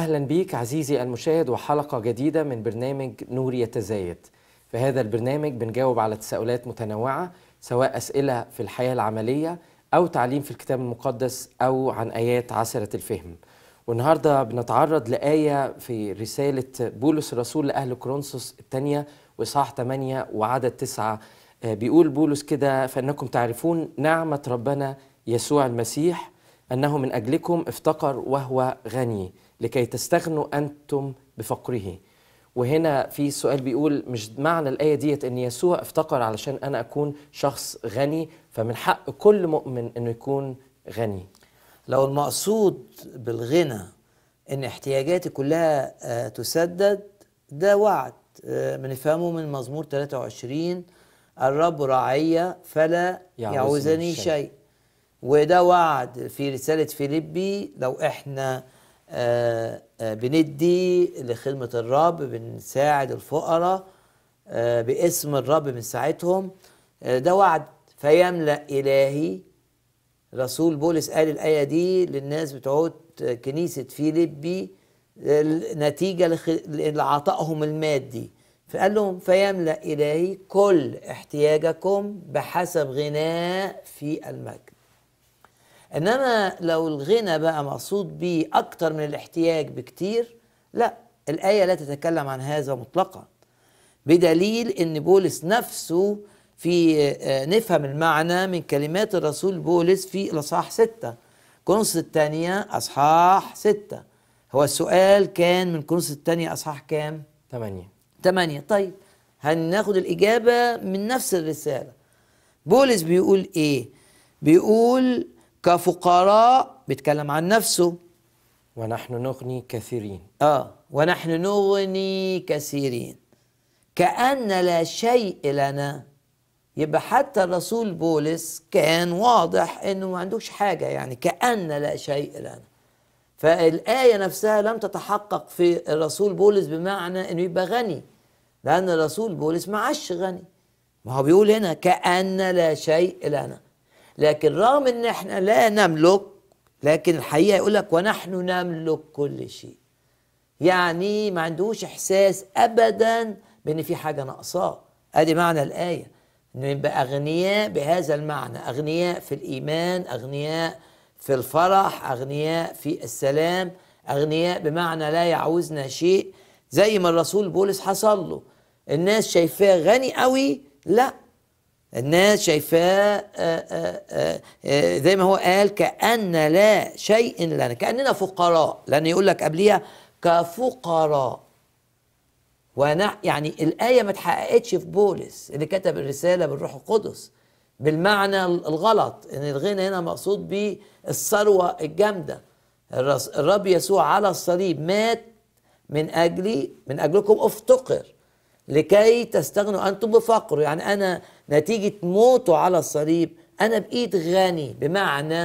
أهلا بيك عزيزي المشاهد وحلقة جديدة من برنامج نور يتزايد في هذا البرنامج بنجاوب على تساؤلات متنوعة سواء أسئلة في الحياة العملية أو تعليم في الكتاب المقدس أو عن آيات عسرة الفهم والنهاردة بنتعرض لآية في رسالة بولس الرسول لأهل كرونسوس الثانية وإصحاح 8 وعدد 9 آه، بيقول بولس كده فإنكم تعرفون نعمة ربنا يسوع المسيح أنه من أجلكم افتقر وهو غني لكي تستغنوا أنتم بفقره وهنا في سؤال بيقول مش معنى الآية ديت أن يسوع افتقر علشان أنا أكون شخص غني فمن حق كل مؤمن أنه يكون غني لو المقصود بالغنى أن احتياجاتي كلها آه، تسدد ده وعد بنفهمه آه، من مزمور 23 الرب راعية فلا يعوزني شيء وده وعد في رسالة فيليبي لو احنا آه، آه، بندي لخدمة الرب بنساعد الفقراء آه، باسم الرب من ساعتهم ده وعد فيملأ إلهي رسول بولس قال الآية دي للناس بتعود كنيسة فيليبي نتيجة لعطائهم المادي فقال لهم فيملأ إلهي كل احتياجكم بحسب غناء في المجد انما لو الغنى بقى مقصود به اكتر من الاحتياج بكتير لا الايه لا تتكلم عن هذا مطلقا بدليل ان بولس نفسه في آه، نفهم المعنى من كلمات الرسول بولس في الاصحاح ستة كونس الثانية اصحاح ستة هو السؤال كان من كونس الثانية اصحاح كام؟ ثمانية ثمانية طيب هناخد الإجابة من نفس الرسالة بولس بيقول إيه؟ بيقول كفقراء بيتكلم عن نفسه ونحن نغني كثيرين اه ونحن نغني كثيرين كأن لا شيء لنا يبقى حتى الرسول بولس كان واضح انه ما عندوش حاجه يعني كأن لا شيء لنا فالآية نفسها لم تتحقق في الرسول بولس بمعنى انه يبقى غني لأن الرسول بولس ما عادش غني ما هو بيقول هنا كأن لا شيء لنا لكن رغم ان احنا لا نملك لكن الحقيقه يقول لك ونحن نملك كل شيء يعني ما عندوش احساس ابدا بان في حاجه ناقصاه ادي معنى الايه ان نبقى اغنياء بهذا المعنى اغنياء في الايمان اغنياء في الفرح اغنياء في السلام اغنياء بمعنى لا يعوزنا شيء زي ما الرسول بولس حصل له الناس شايفاه غني قوي لا الناس شايفاه آه، آه، آه، زي ما هو قال كأن لا شيء لنا كأننا فقراء لأن يقول لك قبليها كفقراء وانا يعني الآية ما اتحققتش في بولس اللي كتب الرسالة بالروح القدس بالمعنى الغلط ان الغنى هنا مقصود به الثروة الجامدة الرب يسوع على الصليب مات من أجلي من أجلكم افتقر لكي تستغنوا أنتم بفقر يعني أنا نتيجة موته على الصليب أنا بقيت غني بمعنى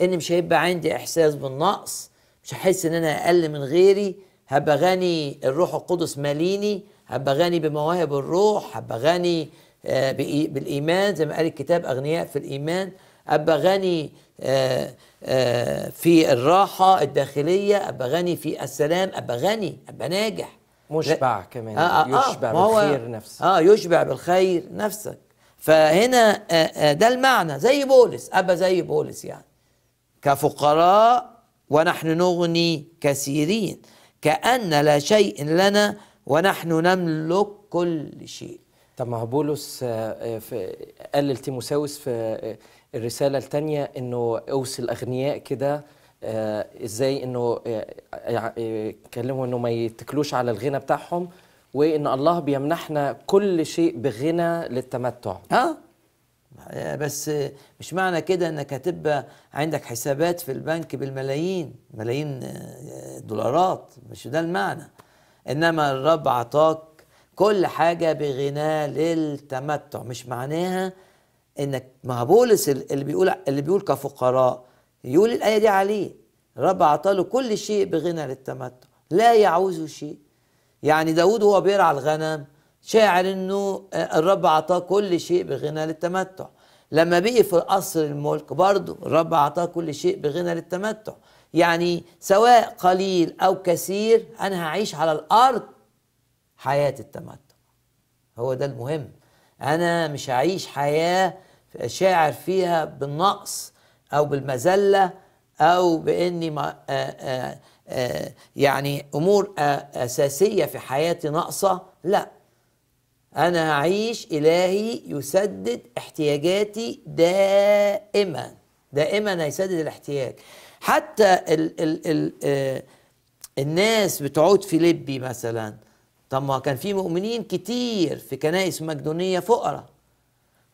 إن مش هيبقى عندي إحساس بالنقص مش هحس إن أنا أقل من غيري هبقى غني الروح القدس ماليني هبقى غني بمواهب الروح هبقى غني آه، بالإيمان زي ما قال الكتاب أغنياء في الإيمان أبقى غني آه، آه، في الراحة الداخلية أبقى غني في السلام أبقى غني أبقى ناجح مشبع كمان آه آه يشبع آه بالخير آه نفسك آه يشبع بالخير نفسك فهنا آه، آه، ده المعنى زي بولس أبا زي بولس يعني كفقراء ونحن نغني كثيرين كأن لا شيء لنا ونحن نملك كل شيء طب ما هو بولس آه، قال لتيموساوس في الرسالة الثانية إنه أوصي الأغنياء كده ازاي انه يكلمهم انه ما يتكلوش على الغنى بتاعهم وان الله بيمنحنا كل شيء بغنى للتمتع ها آه، بس مش معنى كده انك هتبقى عندك حسابات في البنك بالملايين ملايين آه، دولارات مش ده المعنى انما الرب عطاك كل حاجه بغنى للتمتع مش معناها انك ما بولس اللي بيقول اللي بيقول كفقراء يقول الايه دي عليه الرب عطاله كل شيء بغنى للتمتع لا يعوز شيء يعني داود وهو بيرعى الغنم شاعر انه آه، الرب اعطاه كل شيء بغنى للتمتع لما بقي في قصر الملك برضه الرب اعطاه كل شيء بغنى للتمتع يعني سواء قليل او كثير انا هعيش على الارض حياه التمتع هو ده المهم انا مش هعيش حياه شاعر فيها بالنقص او بالمذله او باني ما آآ آه، آآ آه، آه، يعني امور اساسيه في حياتي ناقصه لا انا هعيش الهي يسدد احتياجاتي دائما دائما هيسدد الاحتياج حتى الـ الـ الـ آه، الناس بتعود فيليبي مثلا طب ما كان في مؤمنين كتير في كنائس مقدونيه فقراء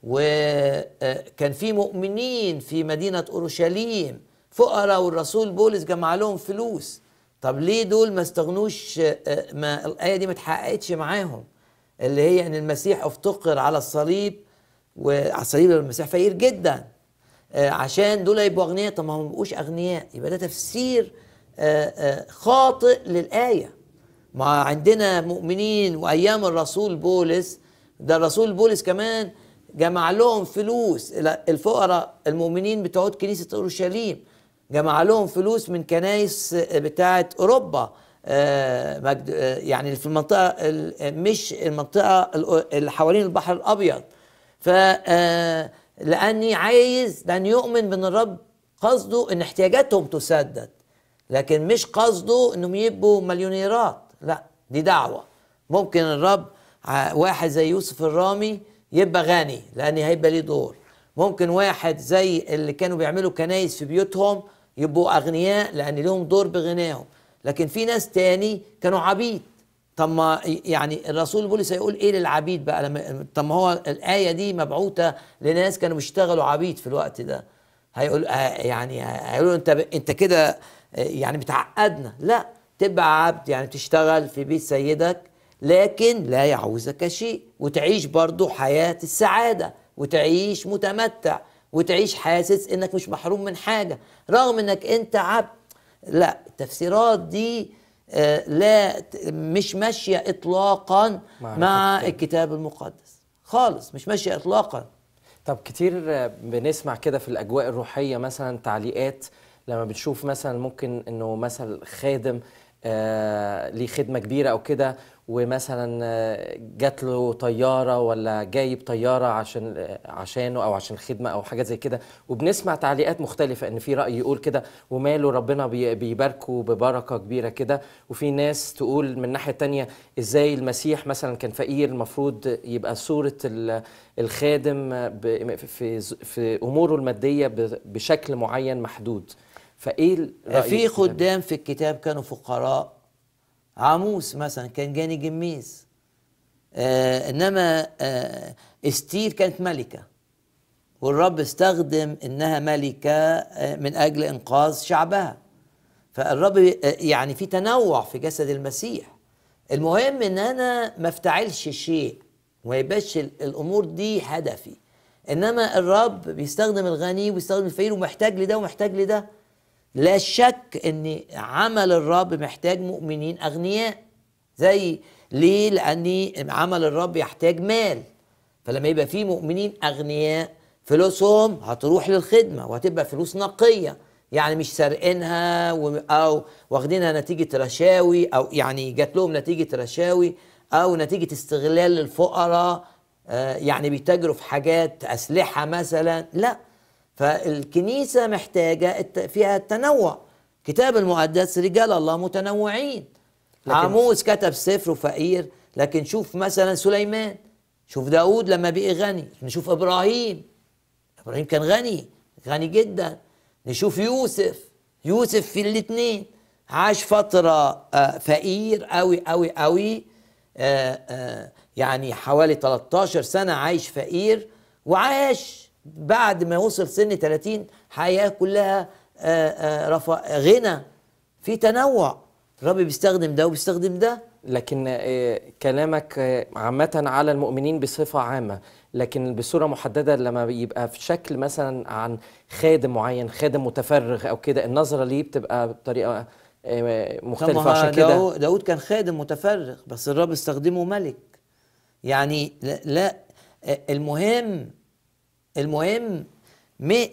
وكان آه، في مؤمنين في مدينه اورشليم فقراء والرسول بولس جمع لهم فلوس طب ليه دول ما استغنوش آه، آه، ما الآية دي ما اتحققتش معاهم اللي هي أن المسيح افتقر على الصليب وعلى الصليب المسيح فقير جدا آه، عشان دول يبقوا أغنياء طب ما هم ما بقوش أغنياء يبقى ده تفسير خاطئ للآية ما عندنا مؤمنين وأيام الرسول بولس ده الرسول بولس كمان جمع لهم فلوس الفقراء المؤمنين بتوع كنيسة أورشليم جمع لهم فلوس من كنايس بتاعه اوروبا آه، آه، يعني في المنطقه مش المنطقه اللي حوالين البحر الابيض ف آه، لاني عايز لان يؤمن بان الرب قصده ان احتياجاتهم تسدد لكن مش قصده انهم يبقوا مليونيرات لا دي دعوه ممكن الرب واحد زي يوسف الرامي يبقى غني لان هيبقى ليه دور ممكن واحد زي اللي كانوا بيعملوا كنايس في بيوتهم يبقوا أغنياء لأن لهم دور بغناهم لكن في ناس تاني كانوا عبيد طب ما يعني الرسول بولس هيقول ايه للعبيد بقى لما طب ما هو الايه دي مبعوثه لناس كانوا بيشتغلوا عبيد في الوقت ده هيقول يعني هيقولوا انت انت كده يعني بتعقدنا لا تبقى عبد يعني تشتغل في بيت سيدك لكن لا يعوزك شيء وتعيش برضه حياه السعاده وتعيش متمتع وتعيش حاسس انك مش محروم من حاجه رغم انك انت عبد لا التفسيرات دي آه، لا مش ماشيه اطلاقا مع, مع الكتاب المقدس خالص مش ماشيه اطلاقا طب كتير آه، بنسمع كده في الاجواء الروحيه مثلا تعليقات لما بنشوف مثلا ممكن انه مثلا خادم آه ليه خدمه كبيره او كده ومثلا آه، جات له طياره ولا جايب طياره عشان آه، عشانه او عشان خدمه او حاجه زي كده وبنسمع تعليقات مختلفه ان في راي يقول كده وماله ربنا بيباركه ببركه كبيره كده وفي ناس تقول من ناحيه تانية ازاي المسيح مثلا كان فقير المفروض يبقى صوره الخادم في في اموره الماديه بشكل معين محدود فايه في خدام في الكتاب كانوا فقراء عاموس مثلا كان جاني جميز آه انما آه استير كانت ملكه والرب استخدم انها ملكه آه، من اجل انقاذ شعبها فالرب آه، يعني في تنوع في جسد المسيح المهم ان انا ما افتعلش شيء وما يبقاش الامور دي هدفي انما الرب بيستخدم الغني وبيستخدم الفقير ومحتاج لده ومحتاج لده لا شك ان عمل الرب محتاج مؤمنين اغنياء زي ليه لان عمل الرب يحتاج مال فلما يبقى في مؤمنين اغنياء فلوسهم هتروح للخدمه وهتبقى فلوس نقيه يعني مش سارقينها او واخدينها نتيجه رشاوي او يعني جات لهم نتيجه رشاوي او نتيجه استغلال للفقراء آه، يعني بيتاجروا في حاجات اسلحه مثلا لا فالكنيسة محتاجة فيها التنوع كتاب المقدس رجال الله متنوعين عاموس كتب سفر وفقير لكن شوف مثلا سليمان شوف داود لما بقي غني نشوف إبراهيم إبراهيم كان غني غني جدا نشوف يوسف يوسف في الاتنين عاش فترة آه، فقير قوي قوي قوي آه، آه، يعني حوالي 13 سنة عايش فقير وعاش بعد ما وصل سن 30 حياه كلها آه، آه، رفا غنى في تنوع الرب بيستخدم ده وبيستخدم ده لكن آه، كلامك عامة على المؤمنين بصفة عامة لكن بصورة محددة لما يبقى في شكل مثلا عن خادم معين خادم متفرغ أو كده النظرة ليه بتبقى بطريقة مختلفة عشان كده داود كان خادم متفرغ بس الرب استخدمه ملك يعني لا المهم المهم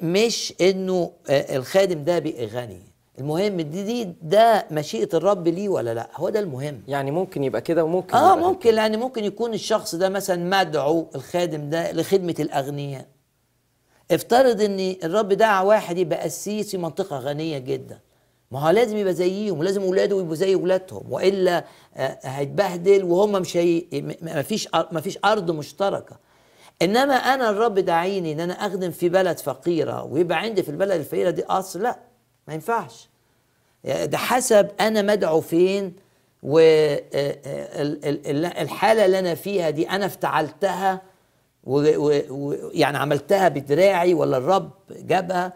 مش انه آه، الخادم ده بيغني غني المهم دي, دي ده مشيئه الرب ليه ولا لا هو ده المهم يعني ممكن يبقى كده وممكن اه يبقى ممكن لان يعني ممكن يكون الشخص ده مثلا مدعو الخادم ده لخدمه الاغنياء افترض ان الرب دعا واحد يبقى قسيس في منطقه غنيه جدا ما هو لازم يبقى زيهم ولازم اولاده يبقوا زي اولادهم والا آه، هيتبهدل وهم مش هي... مفيش مفيش ارض مشتركه انما انا الرب دعيني ان انا اخدم في بلد فقيره ويبقى عندي في البلد الفقيره دي قصر لا ما ينفعش يعني ده حسب انا مدعو فين والحاله آه، آه، اللي انا فيها دي انا افتعلتها ويعني عملتها بدراعي ولا الرب جابها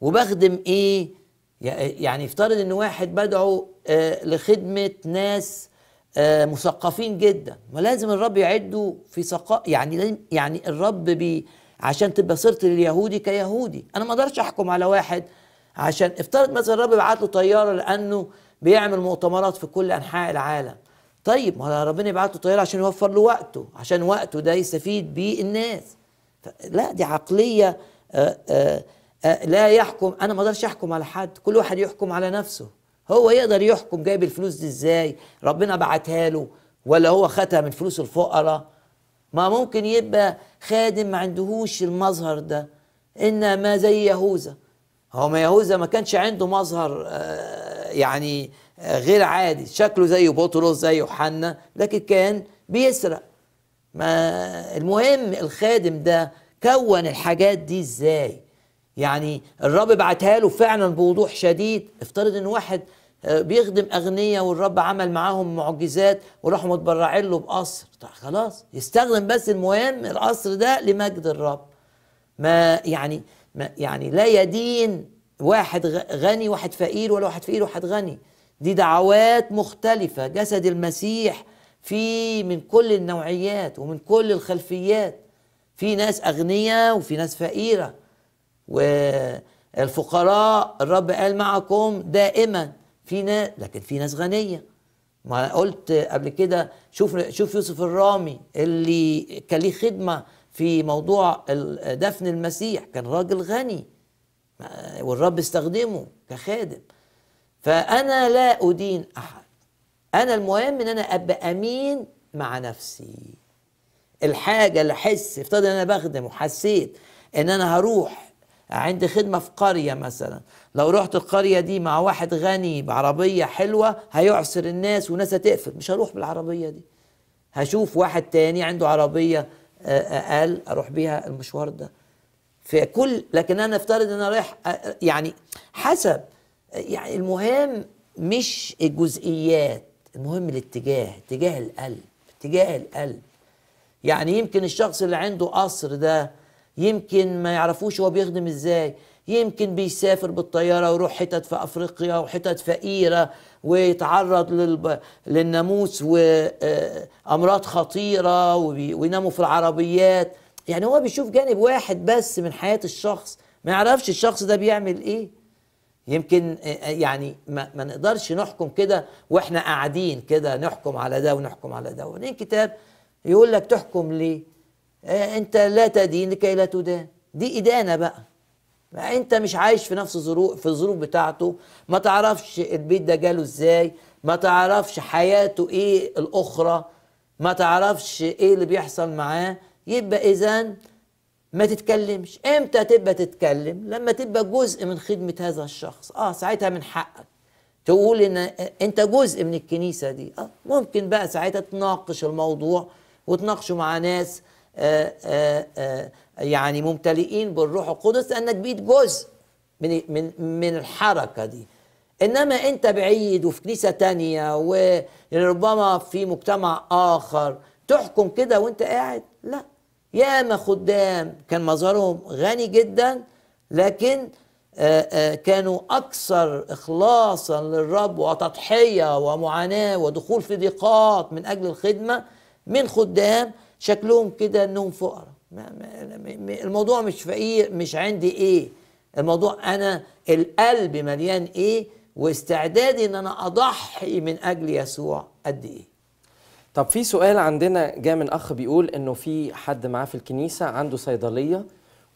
وبخدم ايه يعني يفترض ان واحد بدعو آه، لخدمه ناس آه، مثقفين جدا ولازم الرب يعده في ثقاء يعني يعني الرب بي عشان تبقى صرت لليهودي كيهودي انا ما اقدرش احكم على واحد عشان افترض مثلا الرب بعت له طياره لانه بيعمل مؤتمرات في كل انحاء العالم طيب ما ربنا يبعت له طياره عشان يوفر له وقته عشان وقته ده يستفيد بيه الناس لا دي عقليه آآ آه، آآ آه، آآ لا يحكم انا ما اقدرش احكم على حد كل واحد يحكم على نفسه هو يقدر يحكم جايب الفلوس دي ازاي ربنا بعتها له ولا هو خدها من فلوس الفقراء ما ممكن يبقى خادم ما عندهوش المظهر ده انما زي يهوذا هو ما يهوذا ما كانش عنده مظهر آه، يعني آه، غير عادي شكله زي بطرس زي يوحنا لكن كان بيسرق ما المهم الخادم ده كون الحاجات دي ازاي يعني الرب بعتها له فعلا بوضوح شديد افترض ان واحد آه، بيخدم اغنياء والرب عمل معاهم معجزات وراحوا متبرعين له بقصر طيب خلاص يستخدم بس المهم القصر ده لمجد الرب ما يعني ما يعني لا يدين واحد غني واحد فقير ولا واحد فقير واحد غني دي دعوات مختلفة جسد المسيح في من كل النوعيات ومن كل الخلفيات في ناس أغنياء وفي ناس فقيرة والفقراء الرب قال معكم دائما في ناس لكن في ناس غنيه ما أنا قلت قبل كده شوف شوف يوسف الرامي اللي كان ليه خدمه في موضوع دفن المسيح كان راجل غني والرب استخدمه كخادم فانا لا ادين احد انا المهم ان انا ابقى امين مع نفسي الحاجه اللي احس افترض ان انا بخدم وحسيت ان انا هروح عندي خدمة في قرية مثلا لو رحت القرية دي مع واحد غني بعربية حلوة هيعسر الناس وناس هتقفل مش هروح بالعربية دي هشوف واحد تاني عنده عربية آه، أقل أروح بيها المشوار ده في كل لكن أنا افترض أن أنا رايح آه، آه، يعني حسب يعني المهم مش الجزئيات المهم الاتجاه اتجاه القلب اتجاه القلب يعني يمكن الشخص اللي عنده قصر ده يمكن ما يعرفوش هو بيخدم ازاي يمكن بيسافر بالطياره ويروح حتت في افريقيا وحتت فقيره ويتعرض للب... للناموس وامراض آه، خطيره وبي... ويناموا في العربيات يعني هو بيشوف جانب واحد بس من حياه الشخص ما يعرفش الشخص ده بيعمل ايه يمكن آه، آه، يعني ما, ما نقدرش نحكم كده واحنا قاعدين كده نحكم على ده ونحكم على ده وبعدين كتاب يقول لك تحكم ليه آه، انت لا تدين لكي لا تدان دي ادانه بقى ما انت مش عايش في نفس الظروف في الظروف بتاعته ما تعرفش البيت ده جاله ازاي ما تعرفش حياته ايه الاخرى ما تعرفش ايه اللي بيحصل معاه يبقى اذا ما تتكلمش امتى تبقى تتكلم لما تبقى جزء من خدمه هذا الشخص اه ساعتها من حقك تقول ان انت جزء من الكنيسه دي اه ممكن بقى ساعتها تناقش الموضوع وتناقشه مع ناس آه، آه، آه، يعني ممتلئين بالروح القدس لأنك بقيت جزء من من من الحركة دي إنما أنت بعيد وفي كنيسة تانية وربما في مجتمع آخر تحكم كده وأنت قاعد لا ياما خدام كان مظهرهم غني جدا لكن كانوا أكثر إخلاصا للرب وتضحية ومعاناة ودخول في ضيقات من أجل الخدمة من خدام شكلهم كده انهم فقراء الموضوع مش فقير مش عندي ايه الموضوع انا القلب مليان ايه واستعدادي ان انا اضحي من اجل يسوع قد ايه طب في سؤال عندنا جاء من اخ بيقول انه في حد معاه في الكنيسه عنده صيدليه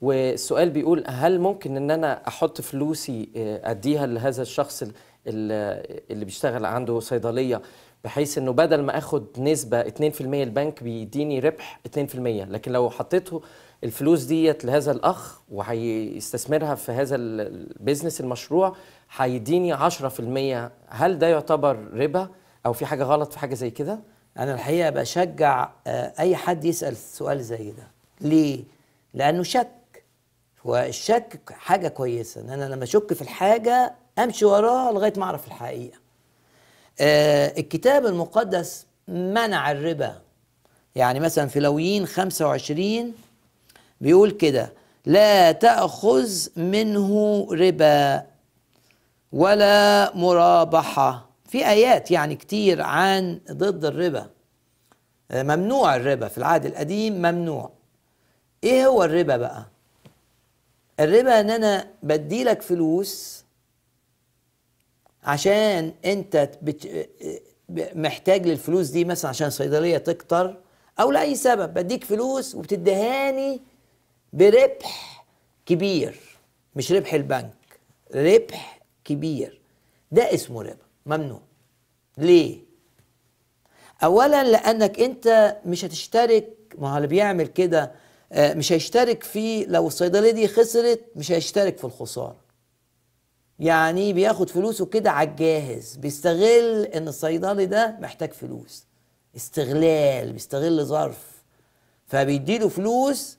والسؤال بيقول هل ممكن ان انا احط فلوسي آه، اديها لهذا الشخص اللي بيشتغل عنده صيدليه بحيث انه بدل ما اخد نسبه 2% البنك بيديني ربح 2% لكن لو حطيته الفلوس ديت لهذا الاخ وهيستثمرها في هذا البيزنس المشروع هيديني 10% هل ده يعتبر ربا او في حاجه غلط في حاجه زي كده انا الحقيقه بشجع آه، اي حد يسال سؤال زي ده ليه لانه شك والشك حاجه كويسه ان انا لما اشك في الحاجه امشي وراها لغايه ما اعرف الحقيقه آه، الكتاب المقدس منع الربا يعني مثلا في لويين 25 بيقول كده لا تأخذ منه ربا ولا مرابحة في آيات يعني كتير عن ضد الربا آه، ممنوع الربا في العهد القديم ممنوع ايه هو الربا بقى الربا ان انا بديلك فلوس عشان انت محتاج للفلوس دي مثلا عشان صيدليه تكتر او لاي سبب بديك فلوس وبتدهاني بربح كبير مش ربح البنك ربح كبير ده اسمه ربا ممنوع ليه اولا لانك انت مش هتشترك ما هو اللي بيعمل كده آه، مش هيشترك في لو الصيدليه دي خسرت مش هيشترك في الخساره يعني بياخد فلوسه كده على الجاهز بيستغل ان الصيدلي ده محتاج فلوس استغلال بيستغل ظرف فبيديله فلوس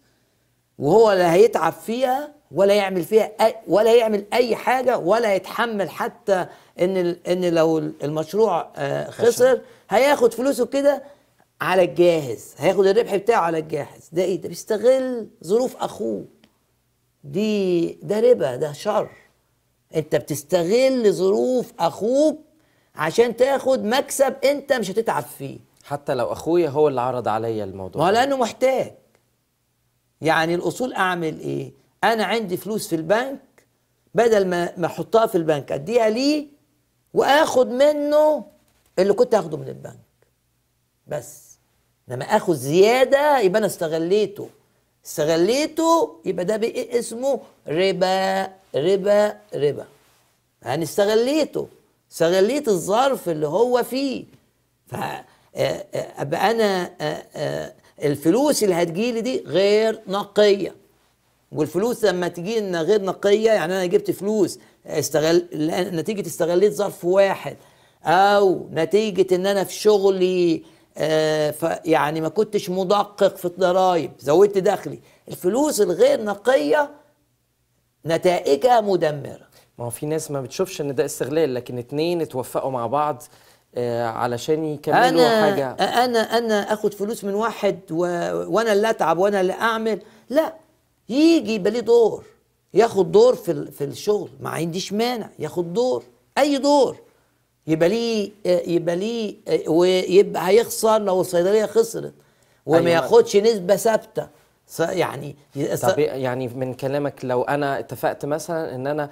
وهو لا هيتعب فيها ولا يعمل فيها أي ولا يعمل اي حاجه ولا يتحمل حتى ان ان لو المشروع آه، خسر هياخد فلوسه كده على الجاهز هياخد الربح بتاعه على الجاهز ده ايه ده بيستغل ظروف اخوه دي ده ربا ده شر انت بتستغل ظروف اخوك عشان تاخد مكسب انت مش هتتعب فيه حتى لو اخويا هو اللي عرض عليا الموضوع ما لانه محتاج يعني الاصول اعمل ايه انا عندي فلوس في البنك بدل ما ما احطها في البنك اديها ليه واخد منه اللي كنت اخده من البنك بس لما اخد زياده يبقى انا استغليته استغليته يبقى ده اسمه ربا ربا ربا يعني استغليته استغليت الظرف اللي هو فيه ف آه، آه، ابقى انا آه، الفلوس اللي هتجيلي دي غير نقيه والفلوس لما تجي لنا غير نقيه يعني انا جبت فلوس استغل نتيجه استغليت ظرف واحد او نتيجه ان انا في شغلي يعني ما كنتش مدقق في الضرايب زودت دخلي الفلوس الغير نقيه نتائجها مدمره ما هو في ناس ما بتشوفش ان ده استغلال لكن اتنين اتوفقوا مع بعض آه علشان يكملوا أنا حاجه انا انا اخد فلوس من واحد و... وانا اللي اتعب وانا اللي اعمل لا يجي يبقى ليه دور ياخد دور في ال... في الشغل ما عنديش مانع ياخد دور اي دور يبقى ليه آه، يبقى ليه آه، ويبقى هيخسر لو الصيدليه خسرت وما أيوة. ياخدش نسبه ثابته يعني طب إيه، يعني من كلامك لو انا اتفقت مثلا ان انا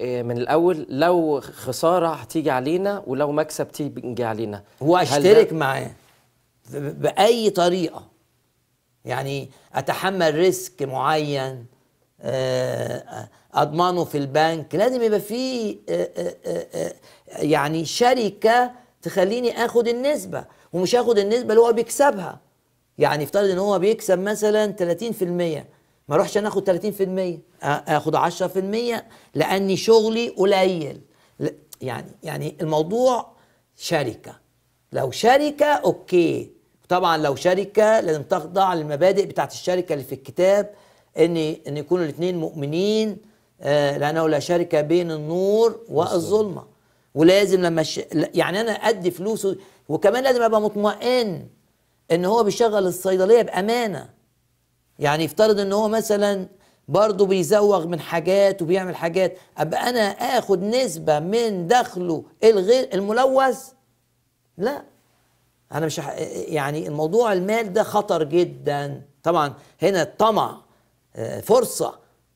إيه، من الاول لو خساره هتيجي علينا ولو مكسب تيجي علينا واشترك معاه باي طريقه يعني اتحمل ريسك معين آه، اضمنه في البنك لازم يبقى في آه، آه، يعني شركه تخليني اخد النسبه ومش هاخد النسبه اللي هو بيكسبها يعني افترض ان هو بيكسب مثلا 30% ما اروحش انا اخد 30% اخد 10% لاني شغلي قليل يعني يعني الموضوع شركه لو شركه اوكي طبعا لو شركه لازم تخضع للمبادئ بتاعت الشركه اللي في الكتاب ان ان يكونوا الاثنين مؤمنين آه، لانه لا شركه بين النور والظلمه ولازم لما ش... يعني انا ادي فلوسه وكمان لازم ابقى مطمئن ان هو بيشغل الصيدليه بامانه يعني يفترض ان هو مثلا برضه بيزوغ من حاجات وبيعمل حاجات ابقى انا اخد نسبه من دخله الغير الملوث لا انا مش ح... يعني الموضوع المال ده خطر جدا طبعا هنا الطمع آه، فرصه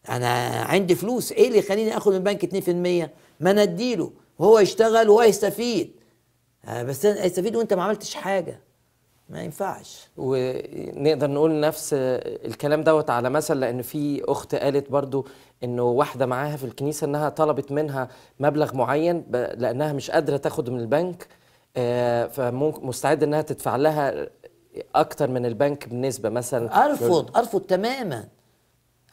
انا عندي فلوس ايه اللي يخليني اخد من البنك 2% ما انا اديله وهو يشتغل وهو يستفيد آه، بس يستفيد وانت ما عملتش حاجه ما ينفعش ونقدر نقول نفس الكلام دوت على مثل لان في اخت قالت برضو انه واحده معاها في الكنيسه انها طلبت منها مبلغ معين لانها مش قادره تاخد من البنك آه، فمستعده انها تدفع لها اكتر من البنك بنسبه مثلا ارفض ارفض تماما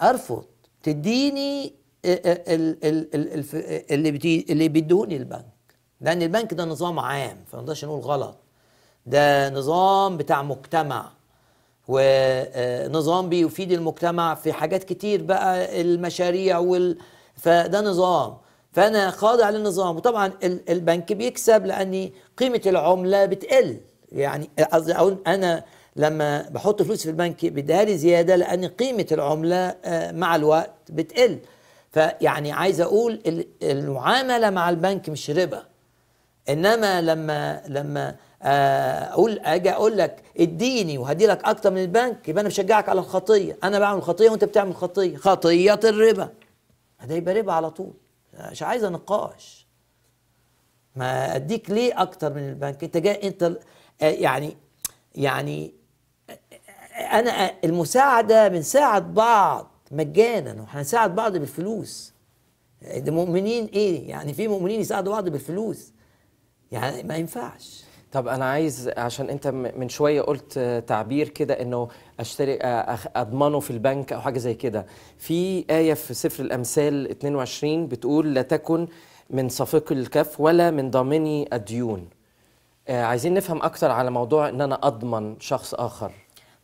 ارفض تديني آه، آه، اللي اللي بيدوني البنك لان البنك ده نظام عام فما نقدرش نقول غلط ده نظام بتاع مجتمع ونظام آه، بيفيد المجتمع في حاجات كتير بقى المشاريع وال فده نظام فانا خاضع للنظام وطبعا البنك بيكسب لان قيمه العمله بتقل يعني قصدي انا لما بحط فلوس في البنك بيديها لي زياده لان قيمه العمله آه، مع الوقت بتقل فيعني عايز اقول المعامله مع البنك مش ربا انما لما لما آه، اقول اجي اقول لك اديني وهدي لك اكتر من البنك يبقى انا بشجعك على الخطيه انا بعمل خطيه وانت بتعمل خطيه خطيه الربا ده يبقى ربا على طول مش عايزه نقاش ما اديك ليه اكتر من البنك انت جاي انت آه، يعني يعني انا المساعده بنساعد بعض مجانا وهنساعد بعض بالفلوس المؤمنين ايه يعني في مؤمنين يساعدوا بعض بالفلوس يعني ما ينفعش طب انا عايز عشان انت من شويه قلت تعبير كده انه اشتري اضمنه في البنك او حاجه زي كده في ايه في سفر الامثال 22 بتقول لا تكن من صفيق الكف ولا من ضامني الديون آه، عايزين نفهم اكتر على موضوع ان انا اضمن شخص اخر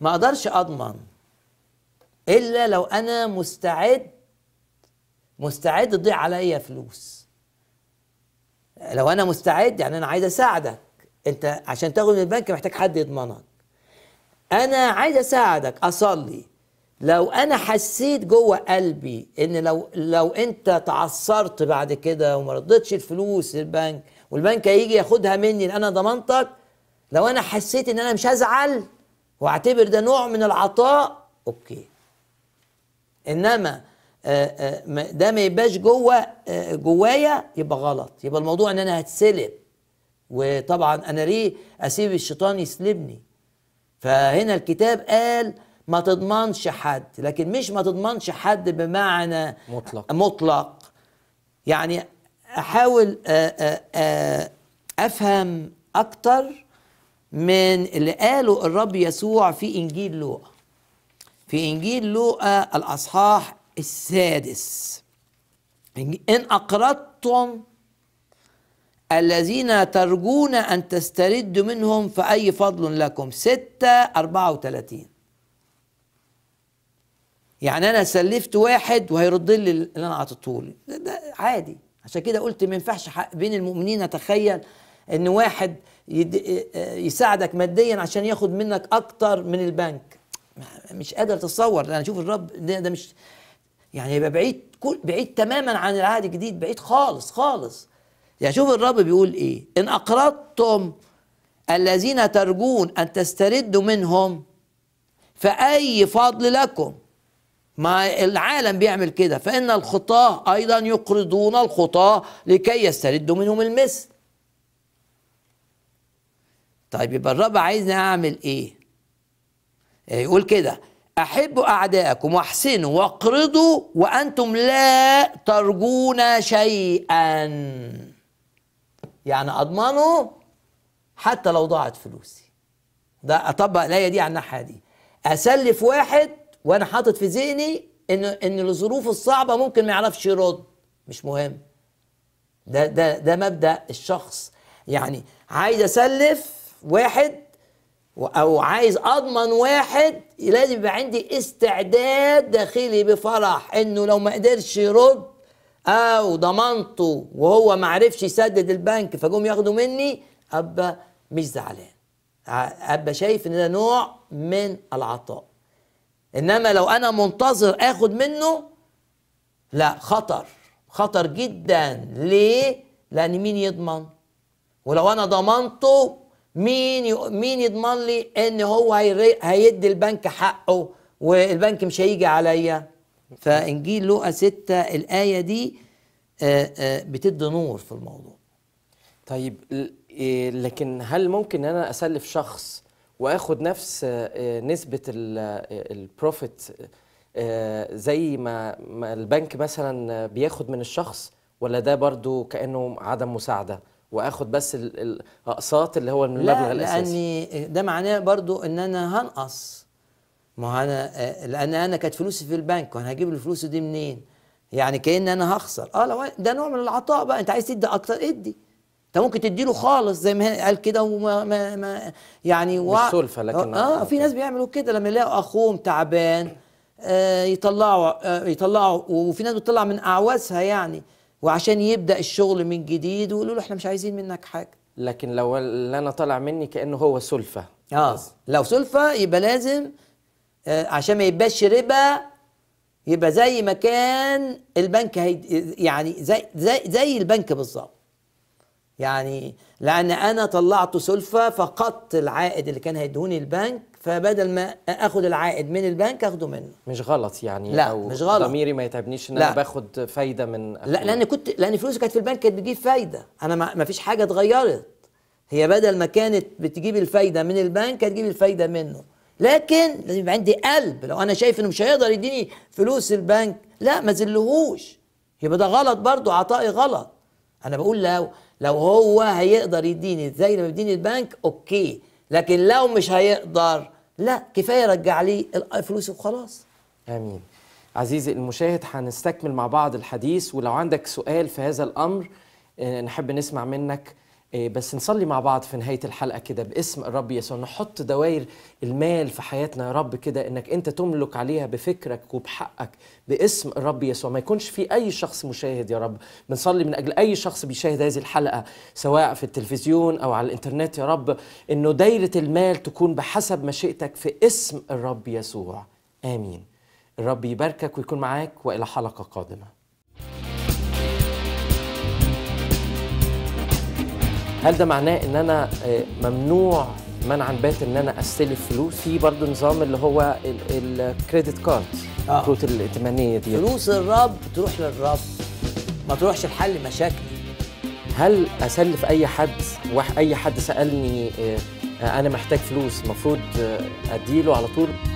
ما اقدرش اضمن الا لو انا مستعد مستعد تضيع عليا فلوس لو انا مستعد يعني انا عايز اساعدك انت عشان تاخد من البنك محتاج حد يضمنك انا عايز اساعدك اصلي لو انا حسيت جوه قلبي ان لو لو انت تعثرت بعد كده وما ردتش الفلوس للبنك والبنك هيجي ياخدها مني لان انا ضمنتك لو انا حسيت ان انا مش هزعل واعتبر ده نوع من العطاء اوكي انما آه، آه، ده ما يبقاش جوه آه، جوايا يبقى غلط يبقى الموضوع ان انا هتسلب وطبعا انا ليه اسيب الشيطان يسلبني فهنا الكتاب قال ما تضمنش حد لكن مش ما تضمنش حد بمعنى مطلق مطلق يعني احاول آه، آه، آه، افهم اكتر من اللي قاله الرب يسوع في انجيل لوقا في انجيل لوقا الاصحاح السادس ان اقرضتم الذين ترجون أن تستردوا منهم فأي فضل لكم ستة أربعة وثلاثين يعني أنا سلفت واحد وهيرد لي اللي أنا أعطيته ده عادي عشان كده قلت ما ينفعش بين المؤمنين أتخيل إن واحد يساعدك ماديا عشان ياخد منك أكتر من البنك مش قادر أتصور أنا أشوف الرب ده, ده مش يعني يبقى بعيد كل بعيد تماما عن العهد الجديد بعيد خالص خالص يعني شوف الرب بيقول ايه ان اقرضتم الذين ترجون ان تستردوا منهم فاي فضل لكم ما العالم بيعمل كده فان الخطاه ايضا يقرضون الخطاه لكي يستردوا منهم المثل طيب يبقى الرب عايزني اعمل ايه يعني يقول كده احبوا اعداءكم واحسنوا واقرضوا وانتم لا ترجون شيئا يعني اضمنه حتى لو ضاعت فلوسي ده اطبق الايه دي على الناحيه دي اسلف واحد وانا حاطط في ذهني ان ان الظروف الصعبه ممكن ما يعرفش يرد مش مهم ده ده ده مبدا الشخص يعني عايز اسلف واحد او عايز اضمن واحد لازم يبقى عندي استعداد داخلي بفرح انه لو ما قدرش يرد او آه، ضمنته وهو ما عرفش يسدد البنك فجم ياخدوا مني ابقى مش زعلان ابقى شايف ان ده نوع من العطاء انما لو انا منتظر اخد منه لا خطر خطر جدا ليه لان مين يضمن ولو انا ضمنته مين مين يضمن لي ان هو هيدي البنك حقه والبنك مش هيجي عليا فانجيل لوقا 6 الايه دي آه، آه، بتدي نور في الموضوع طيب إيه، لكن هل ممكن انا اسلف شخص واخد نفس آه، نسبه البروفيت زي ما البنك مثلا بياخد من الشخص ولا ده برضو كانه عدم مساعده واخد بس الاقساط اللي هو المبلغ الاساسي لا لاني ده معناه برضو ان انا هنقص ما هو انا آه، لان انا كانت فلوسي في البنك وانا هجيب الفلوس دي منين؟ يعني كان انا هخسر اه لو ده نوع من العطاء بقى انت عايز تدي اكتر ادي انت ممكن تدي له خالص زي ما قال كده وما ما ما يعني و... بالسلفه لكن اه, آه في ناس بيعملوا كده لما يلاقوا اخوهم تعبان آه يطلعوا آه يطلعوا وفي ناس بتطلع من اعوازها يعني وعشان يبدا الشغل من جديد ويقولوا له احنا مش عايزين منك حاجه لكن لو اللي انا طالع مني كانه هو سلفه اه لو سلفه يبقى لازم آه، عشان ما يبقاش ربا يبقى زي ما كان البنك يعني زي زي زي البنك بالظبط يعني لان انا طلعت سلفه فقدت العائد اللي كان هيدهوني البنك فبدل ما اخد العائد من البنك اخده منه مش غلط يعني لا أو مش غلط ضميري ما يتعبنيش ان لا. انا باخد فايده من لا لان كنت لان فلوسي كانت في البنك كانت بتجيب فايده انا ما فيش حاجه اتغيرت هي بدل ما كانت بتجيب الفايده من البنك هتجيب الفايده منه لكن لازم يبقى عندي قلب لو انا شايف انه مش هيقدر يديني فلوس البنك لا ما ذلهوش يبقى ده غلط برضه عطائي غلط انا بقول لو لو هو هيقدر يديني زي ما بيديني البنك اوكي لكن لو مش هيقدر لا كفايه رجع لي فلوسي وخلاص امين عزيزي المشاهد هنستكمل مع بعض الحديث ولو عندك سؤال في هذا الامر آه، نحب نسمع منك إيه، بس نصلي مع بعض في نهاية الحلقة كده باسم الرب يسوع نحط دوائر المال في حياتنا يا رب كده انك انت تملك عليها بفكرك وبحقك باسم الرب يسوع ما يكونش في اي شخص مشاهد يا رب بنصلي من اجل اي شخص بيشاهد هذه الحلقة سواء في التلفزيون او على الانترنت يا رب انه دايرة المال تكون بحسب مشيئتك في اسم الرب يسوع امين الرب يباركك ويكون معاك والى حلقة قادمة هل ده معناه ان انا آه، ممنوع منعا بات ان انا استلف فلوس في برضه نظام اللي هو الكريدت كارد كروت الائتمانيه دي فلوس الرب تروح للرب ما تروحش لحل مشاكلي هل اسلف اي حد اي حد سالني آه، آه، انا محتاج فلوس المفروض اديله على طول